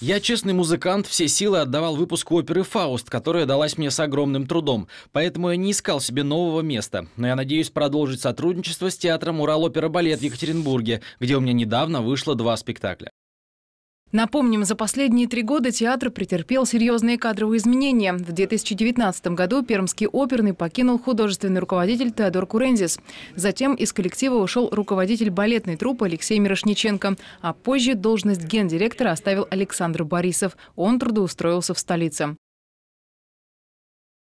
Я честный музыкант, все силы отдавал выпуску оперы «Фауст», которая далась мне с огромным трудом. Поэтому я не искал себе нового места. Но я надеюсь продолжить сотрудничество с театром «Урал-опера-балет» в Екатеринбурге, где у меня недавно вышло два спектакля. Напомним, за последние три года театр претерпел серьезные кадровые изменения. В 2019 году Пермский оперный покинул художественный руководитель Теодор Курензис. Затем из коллектива ушел руководитель балетной труппы Алексей Мирошниченко. А позже должность гендиректора оставил Александр Борисов. Он трудоустроился в столице.